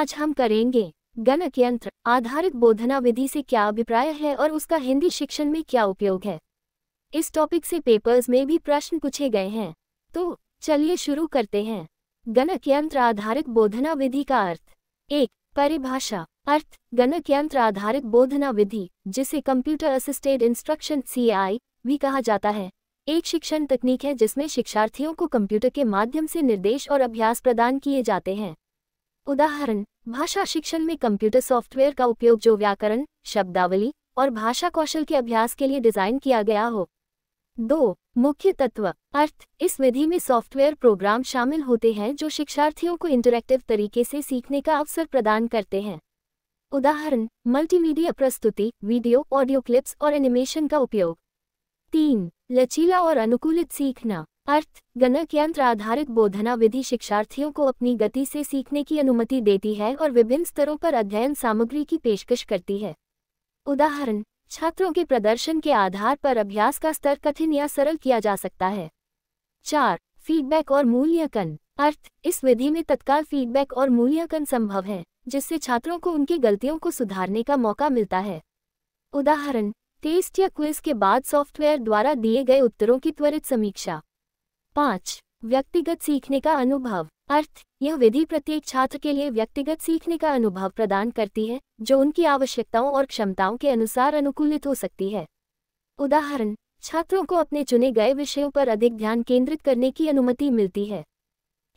आज हम करेंगे गणक यंत्र आधारित बोधना विधि से क्या अभिप्राय है और उसका हिंदी शिक्षण में क्या उपयोग है इस टॉपिक से पेपर्स में भी प्रश्न पूछे गए हैं तो चलिए शुरू करते हैं गणक यंत्र आधारित बोधना विधि का अर्थ एक परिभाषा अर्थ गणक यंत्र आधारित बोधना विधि जिसे कंप्यूटर असिस्टेड इंस्ट्रक्शन सी भी कहा जाता है एक शिक्षण तकनीक है जिसमें शिक्षार्थियों को कंप्यूटर के माध्यम से निर्देश और अभ्यास प्रदान किए जाते हैं उदाहरण भाषा शिक्षण में कंप्यूटर सॉफ्टवेयर का उपयोग जो व्याकरण शब्दावली और भाषा कौशल के अभ्यास के लिए डिजाइन किया गया हो दो मुख्य तत्व अर्थ इस विधि में सॉफ्टवेयर प्रोग्राम शामिल होते हैं जो शिक्षार्थियों को इंटरैक्टिव तरीके से सीखने का अवसर प्रदान करते हैं उदाहरण मल्टीमीडिया प्रस्तुति वीडियो ऑडियो क्लिप्स और एनिमेशन का उपयोग तीन लचीला और अनुकूलित सीखना अर्थ गणक यंत्र आधारित बोधना विधि शिक्षार्थियों को अपनी गति से सीखने की अनुमति देती है और विभिन्न स्तरों पर अध्ययन सामग्री की पेशकश करती है उदाहरण छात्रों के प्रदर्शन के आधार पर अभ्यास का स्तर कठिन या सरल किया जा सकता है चार फीडबैक और मूल्यांकन अर्थ इस विधि में तत्काल फीडबैक और मूल्यांकन संभव है जिससे छात्रों को उनकी गलतियों को सुधारने का मौका मिलता है उदाहरण टेस्ट या क्विज के बाद सॉफ्टवेयर द्वारा दिए गए उत्तरों की त्वरित समीक्षा पाँच व्यक्तिगत सीखने का अनुभव अर्थ यह विधि प्रत्येक छात्र के लिए व्यक्तिगत सीखने का अनुभव प्रदान करती है जो उनकी आवश्यकताओं और क्षमताओं के अनुसार अनुकूलित हो सकती है उदाहरण छात्रों को अपने चुने गए विषयों पर अधिक ध्यान केंद्रित करने की अनुमति मिलती है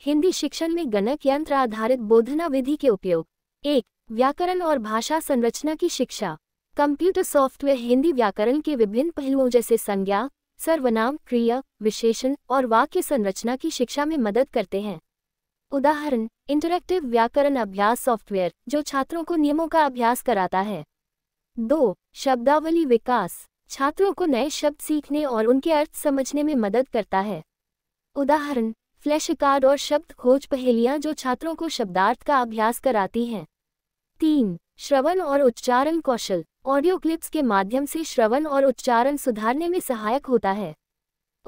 हिंदी शिक्षण में गणक यंत्र आधारित बोधना विधि के उपयोग एक व्याकरण और भाषा संरचना की शिक्षा कंप्यूटर सॉफ्टवेयर हिंदी व्याकरण के विभिन्न पहलुओं जैसे संज्ञा सर्वनाम क्रिया विशेषण और वाक्य संरचना की शिक्षा में मदद करते हैं उदाहरण इंटरैक्टिव व्याकरण अभ्यास सॉफ्टवेयर जो छात्रों को नियमों का अभ्यास कराता है दो शब्दावली विकास छात्रों को नए शब्द सीखने और उनके अर्थ समझने में मदद करता है उदाहरण फ्लैश कार्ड और शब्द खोज पहेलियां जो छात्रों को शब्दार्थ का अभ्यास कराती हैं तीन श्रवण और उच्चारण कौशल ऑडियो क्लिप्स के माध्यम से श्रवण और उच्चारण सुधारने में सहायक होता है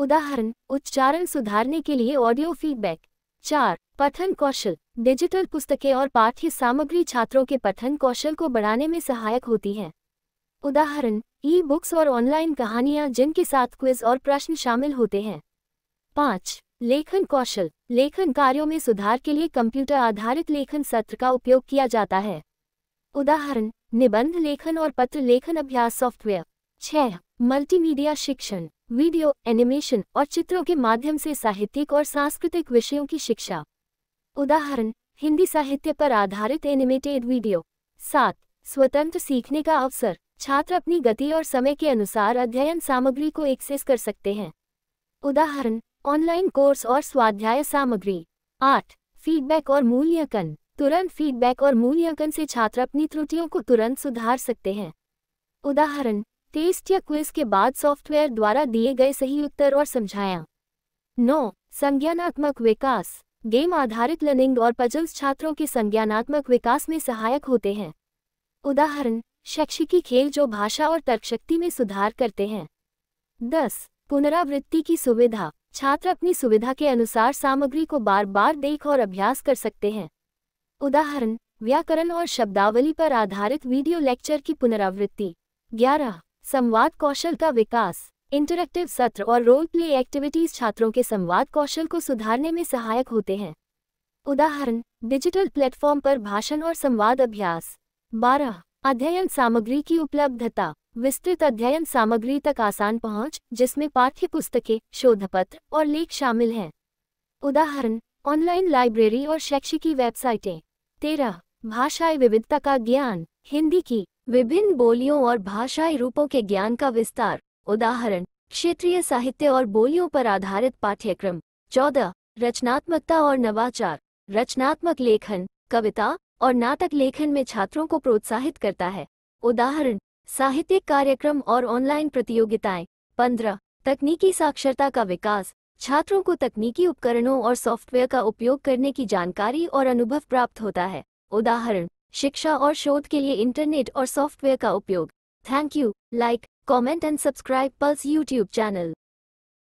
उदाहरण उच्चारण सुधारने के लिए ऑडियो फीडबैक चार पठन कौशल डिजिटल पुस्तकें और पाठ्य सामग्री छात्रों के पठन कौशल को बढ़ाने में सहायक होती हैं उदाहरण ई बुक्स और ऑनलाइन कहानियाँ जिनके साथ क्विज और प्रश्न शामिल होते हैं पाँच लेखन कौशल लेखन कार्यों में सुधार के लिए कंप्यूटर आधारित लेखन सत्र का उपयोग किया जाता है उदाहरण निबंध लेखन और पत्र लेखन अभ्यास सॉफ्टवेयर छह मल्टीमीडिया शिक्षण वीडियो एनिमेशन और चित्रों के माध्यम से साहित्यिक और सांस्कृतिक विषयों की शिक्षा उदाहरण हिंदी साहित्य पर आधारित एनिमेटेड वीडियो सात स्वतंत्र सीखने का अवसर छात्र अपनी गति और समय के अनुसार अध्ययन सामग्री को एक्सेस कर सकते हैं उदाहरण ऑनलाइन कोर्स और स्वाध्याय सामग्री आठ फीडबैक और मूल्यांकन तुरंत फीडबैक और मूल्यांकन से छात्र अपनी त्रुटियों को तुरंत सुधार सकते हैं उदाहरण टेस्ट या क्विज के बाद सॉफ्टवेयर द्वारा दिए गए सही उत्तर और समझाया नौ संज्ञानात्मक विकास गेम आधारित लर्निंग और पजल्स छात्रों के संज्ञानात्मक विकास में सहायक होते हैं उदाहरण शैक्षिकी खेल जो भाषा और तर्कशक्ति में सुधार करते हैं दस पुनरावृत्ति की सुविधा छात्र अपनी सुविधा के अनुसार सामग्री को बार बार देख और अभ्यास कर सकते हैं उदाहरण व्याकरण और शब्दावली पर आधारित वीडियो लेक्चर की पुनरावृत्ति ग्यारह संवाद कौशल का विकास इंटरेक्टिव सत्र और रोल प्ले एक्टिविटीज छात्रों के संवाद कौशल को सुधारने में सहायक होते हैं उदाहरण डिजिटल प्लेटफॉर्म पर भाषण और संवाद अभ्यास बारह अध्ययन सामग्री की उपलब्धता विस्तृत अध्ययन सामग्री तक आसान पहुंच जिसमें पाठ्य पुस्तकें शोधपत्र और लेख शामिल हैं उदाहरण ऑनलाइन लाइब्रेरी और शैक्षिकी वेबसाइटें तेरह भाषाई विविधता का ज्ञान हिंदी की विभिन्न बोलियों और भाषाई रूपों के ज्ञान का विस्तार उदाहरण क्षेत्रीय साहित्य और बोलियों पर आधारित पाठ्यक्रम चौदह रचनात्मकता और नवाचार रचनात्मक लेखन कविता और नाटक लेखन में छात्रों को प्रोत्साहित करता है उदाहरण साहित्यिक कार्यक्रम और ऑनलाइन प्रतियोगिताएं पंद्रह तकनीकी साक्षरता का विकास छात्रों को तकनीकी उपकरणों और सॉफ्टवेयर का उपयोग करने की जानकारी और अनुभव प्राप्त होता है उदाहरण शिक्षा और शोध के लिए इंटरनेट और सॉफ्टवेयर का उपयोग thank you like comment and subscribe Pulse YouTube channel